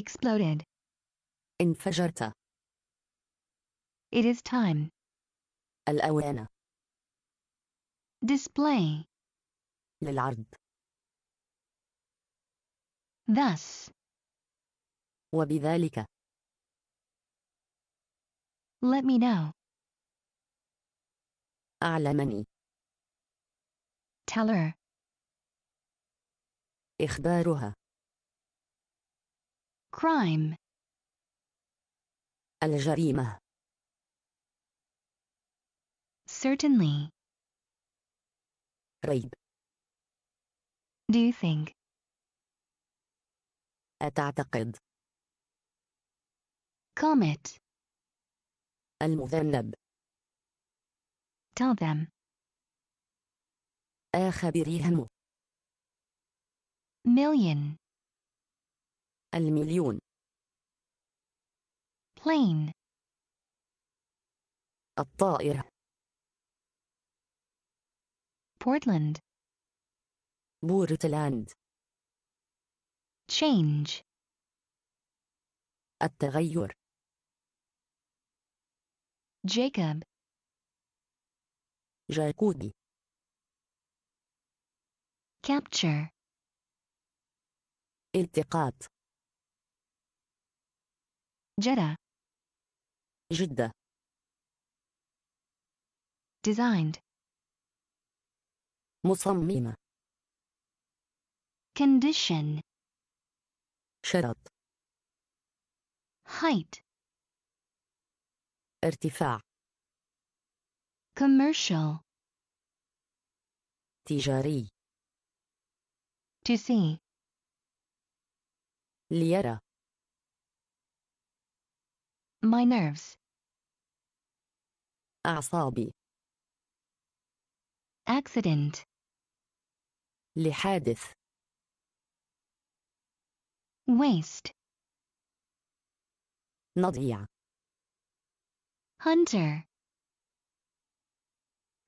exploded انفجرت It is time الأوان display للعرض thus وبذلك let me know أعلمني tell her إخبارها crime الجريمة certainly ريب do you think أتعتقد comet المذنب tell them أخبريهم million المليون بلين الطائرة بورتلاند بورتلاند تشينج التغير جاكوب جاكوبي capture التقاط Jeddah. Jeddah. Designed. مصممة. Condition. شرط. Height. ارتفاع. Commercial. تجاري. To see. ليرى. My nerves. أعصابي. Accident. لحادث. Waste. نضيع. Hunter.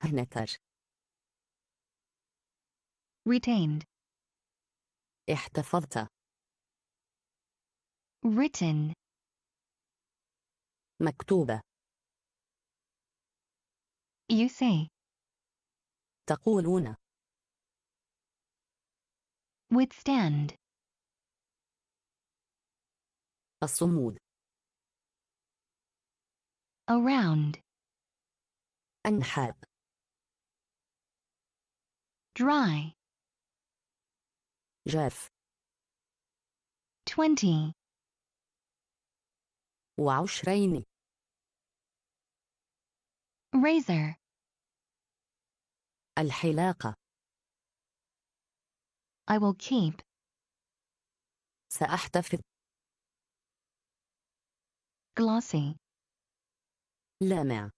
هنكر. Retained. احتفظت. Written. مكتوبة. You say. تقولون. Withstand. الصمود. Around. أنحاب. Dry. جاف. Twenty. وعشرين razor الحلاقة I will keep سأحتفظ glossy لامع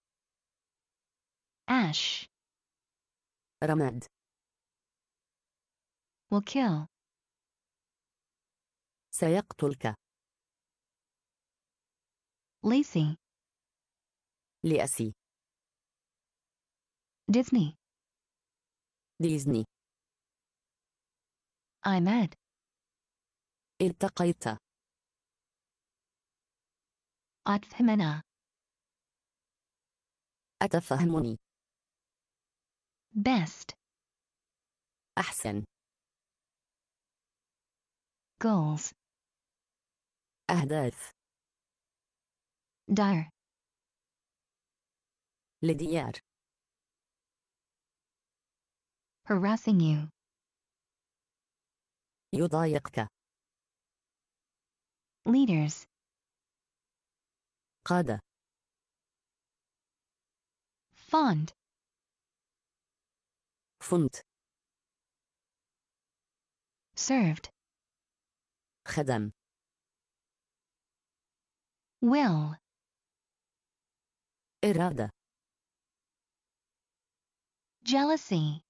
ash رماد will kill سيقتلك Lacey. Lacey. Disney. Disney. I'm Ed. التقيت. أتفهمنا. أتفهمني. Best. أحسن. Goals. أهداف. Dire. Lidiar. Harassing you. يضايقك. Leaders. قادة. Fond. Fund. Served. خدم. Will. Irada. Jealousy.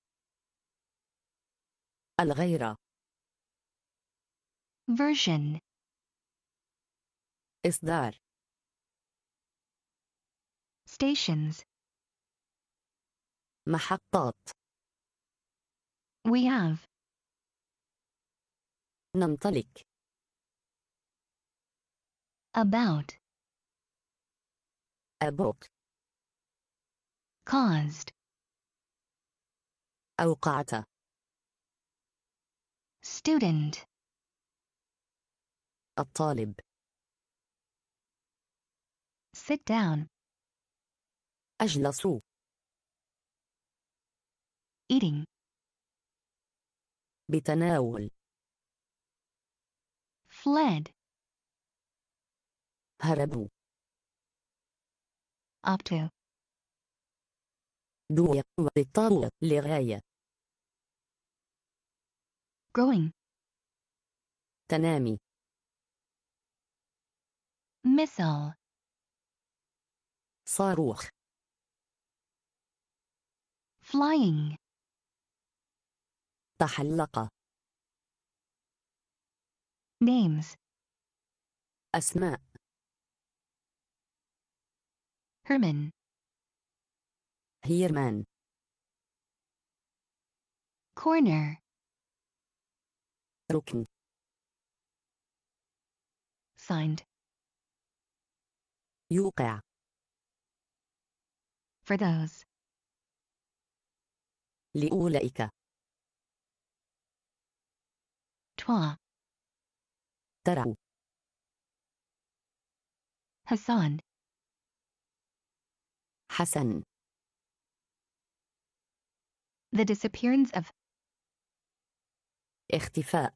الغيرة. Version. إصدار. Stations. محطات. We have. نمتلك. About. About caused أوقعت student الطالب sit down أجلس eating بتناول fled هربوا up to دوية والطاوة لغاية growing تنامي مثل صاروخ flying تحلق names أسماء Herman Hierman. Corner. Rücken. Signed. Yuka. For those. لأولئك. Toi. ترى. Hassan. حسن. The disappearance of اختفاء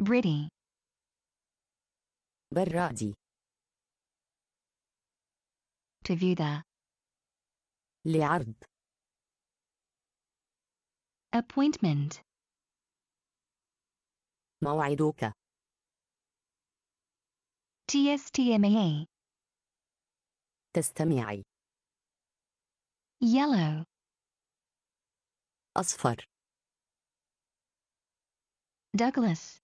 بريدي برادي to view the لعرض appointment موعدك TSTMA تستمعي yellow الأصفر دوغلاس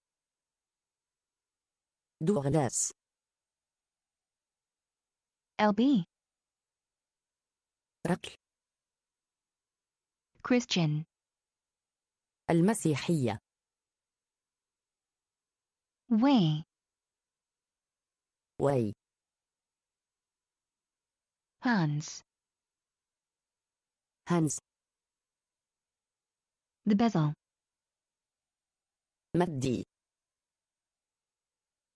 دوغلاس LB ركل Christian المسيحية way way Hans Hans The bezel. Maddy.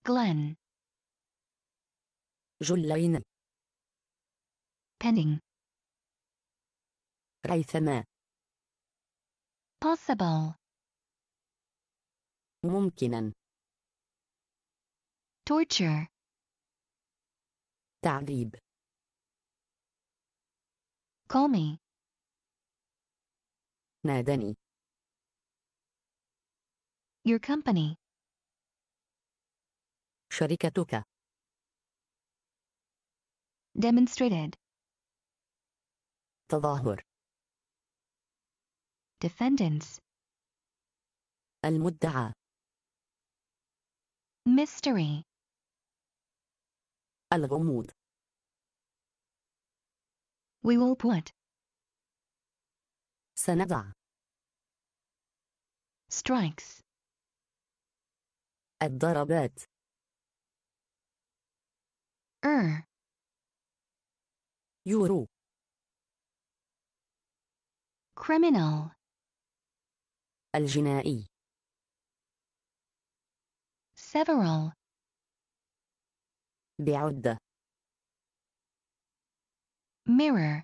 Glen. Jolene. Penning. Raithana. Possible. Mumkinan. Torture. Ta'dib. Call me. Nadani. Your company. شركتك. Demonstrated. تظاهر. Defendants. المدعى. Mystery. الغموض. We will put. سنضع. Strikes. الضربات er يورو criminal الجنائي several بعدة mirror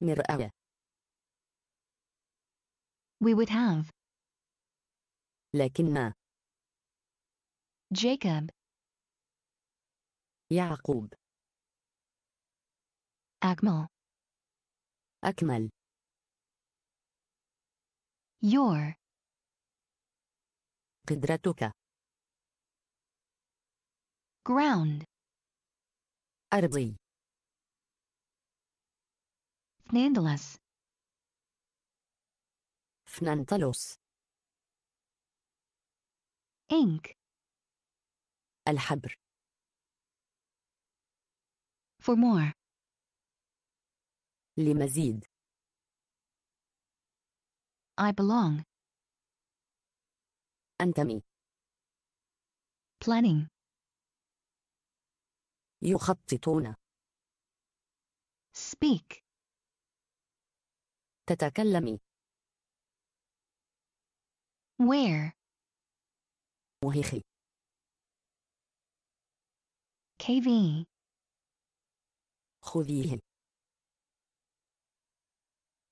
مرآة we would have لكن ما Jacob. Yaqub. Akmal. Akmal. Your. قدرتك. Ground. أرضي. Fnandalus. Fnantalos. Ink. الحبر for more لمزيد I belong أنتمي planning يخططون speak تتكلمي where وهخي KV خذيه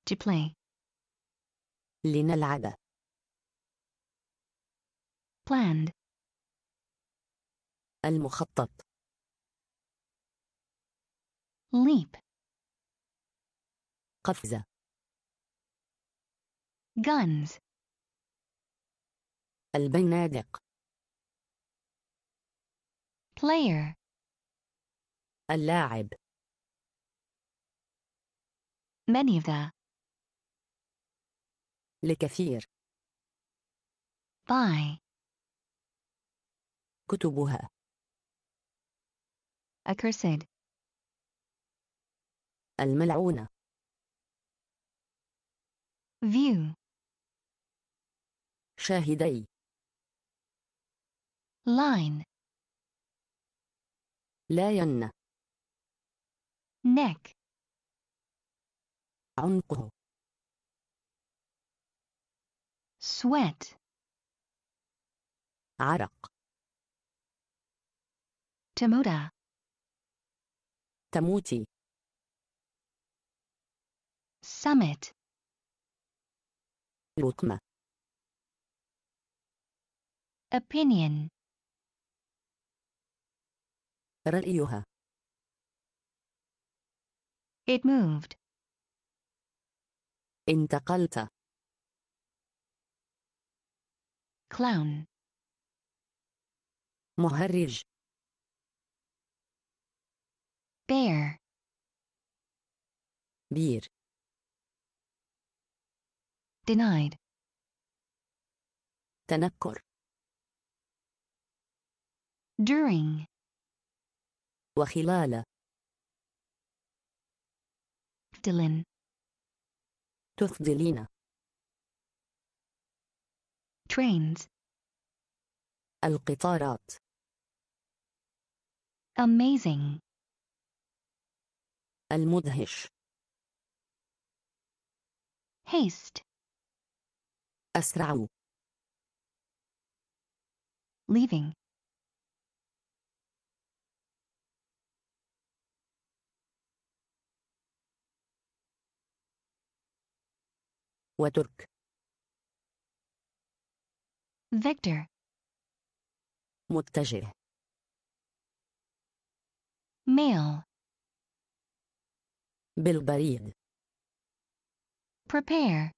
to play لنلعب planned المخطط leap قفزة guns البنادق player اللاعب many of the لكثير by كتبها accursed الملعونة view شاهدي line لا ين neck عنقه sweat عرق تموتى تموتي summit رقمة opinion رأيها It moved. انتقلت. Clown. مهرج. Bear. بير. Denied. تنكر. During. وخلال. تفضلن تفضلين trains القطارات amazing المدهش haste أسرع leaving وترك فيكتور متجه ميل بالبريد prepare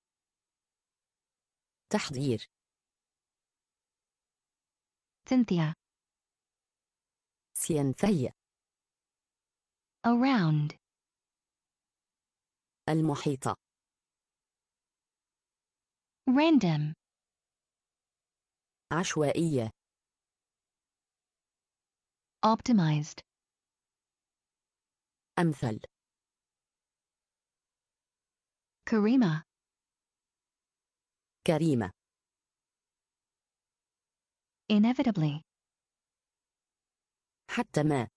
تحضير سينثيا سينثيا around المحيطة random عشوائية optimized أمثل كريمة كريمة inevitably حتى ما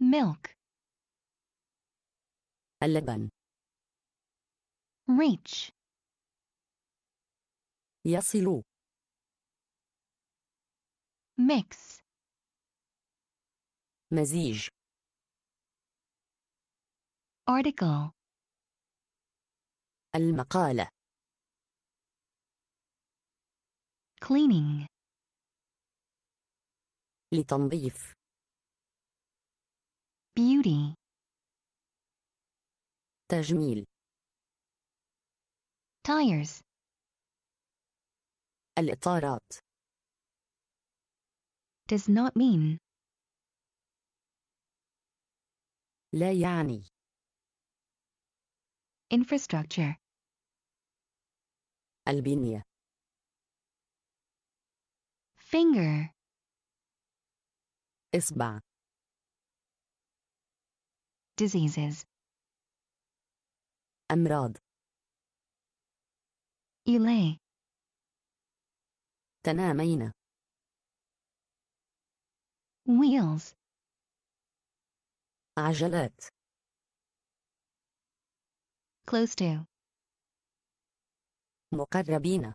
milk اللبن reach يصل mix مزيج article المقالة cleaning لتنظيف beauty تجميل tires الإطارات does not mean لا يعني infrastructure البنية finger إصبع diseases أمراض Elay. تنامين. Wheels. عجلات. Close to. مقربين.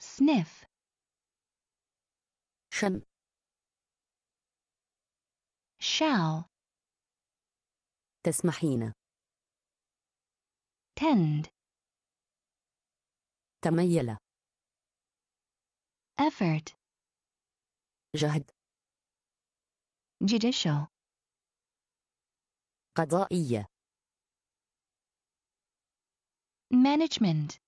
Sniff. شم. Shall. تسمحين. pretend تميل effort جهد judicial قضائية management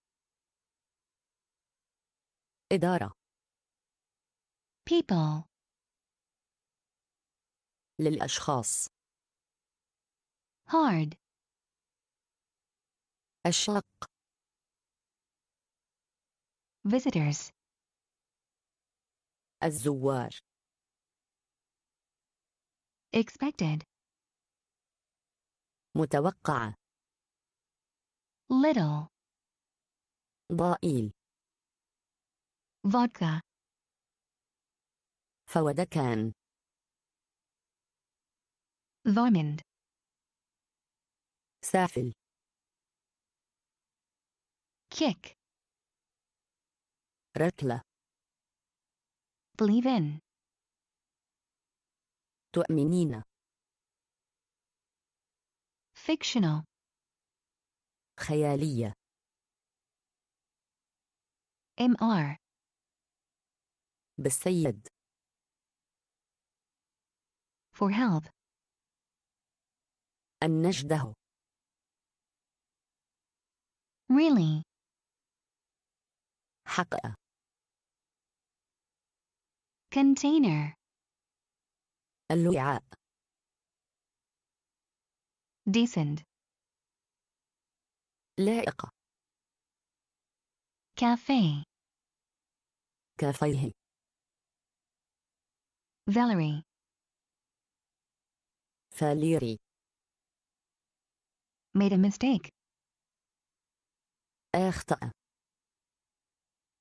إدارة people للأشخاص hard الشق visitors الزوار expected متوقع little ضئيل vodka فودكان varmint سافل كيك ركلة believe in تؤمنين fictional خيالية MR بالسيد for help أن نجده really حقأ container الوعاء descend لائقة cafe كافيه Valerie فاليري made a mistake أخطأ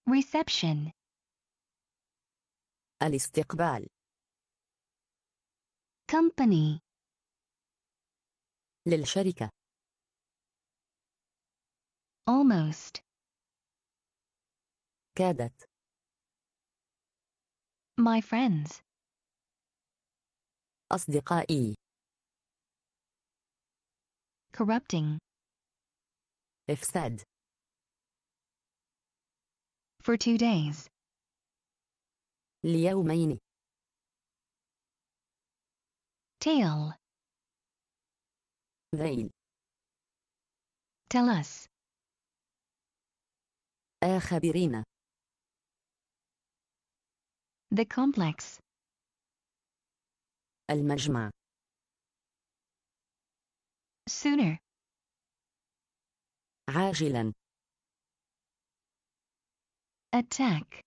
reception الاستقبال company للشركة almost كادت my friends أصدقائي corrupting إفساد for two days. ليومين tail ذيل tell us أخبرينا the complex المجمع sooner عاجلاً attack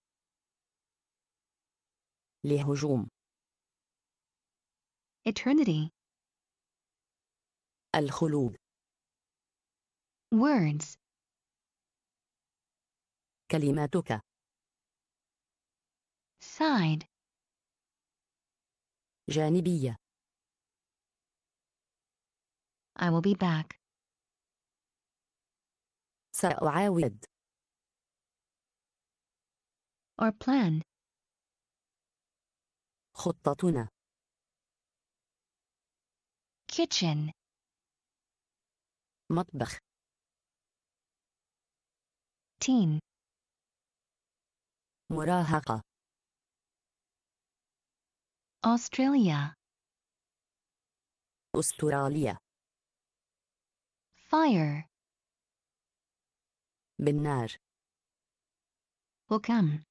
لهجوم eternity الخلود words كلماتك side جانبية I will be back سأعاود or plan. خطتنا. Kitchen. مطبخ. Team. مراهقة. Australia. أستراليا. Fire. بالنار. Will come.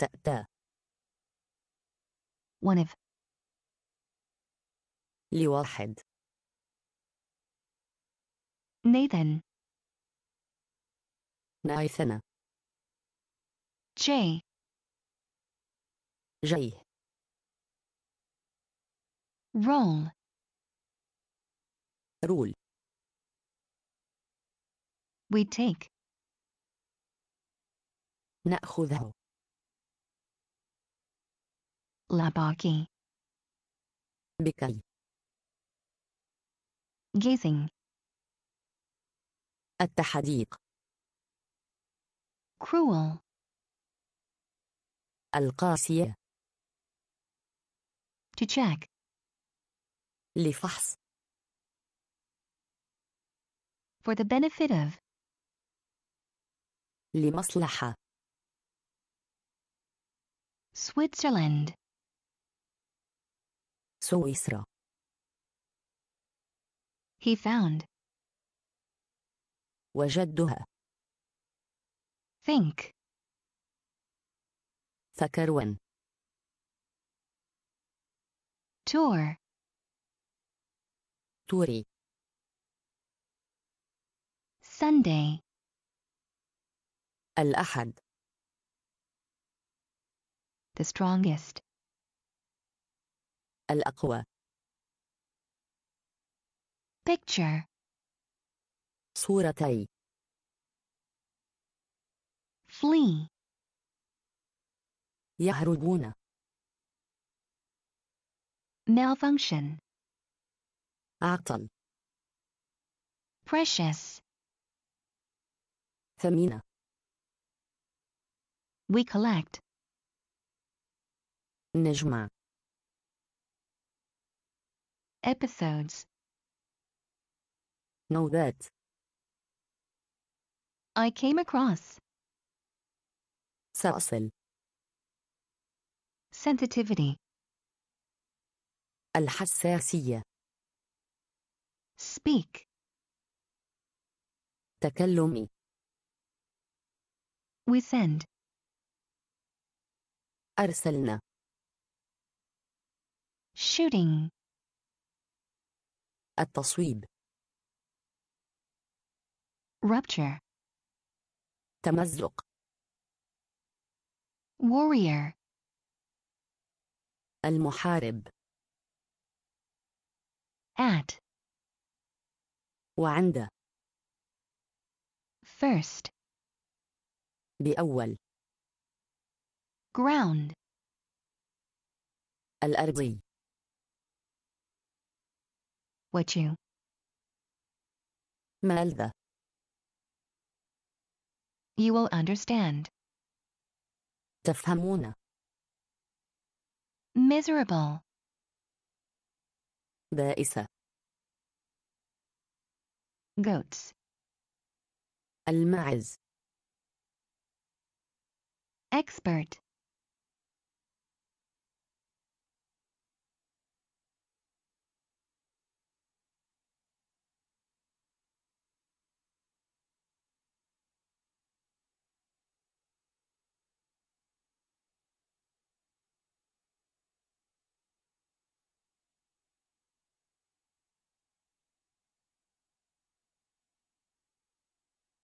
استأتى one of لواحد Nathan Nathan. Jay جاي roll Roll. we take نأخذه Labaki. Bekaj. Gazing. التحديق. Cruel. القاسية. To check. لفحص. For the benefit of. لمصلحة. Switzerland. Suiza. He found. وجدها. Think. تكون. Tour. Turi. Sunday. الأحد. The strongest. الأقوى. picture صورتي flee يهربون malfunction عطل precious ثمينة we collect نجمع episodes. Know that. I came across. سأصل. Sensitivity. الحساسية. Speak. تكلمي. We send. أرسلنا. Shooting. التصويب rupture تمزق warrior المحارب at وعند first بأول ground الأرضي watching Melda. You will understand. تفهمون. Miserable. بائسة. Goats. المعز. Expert.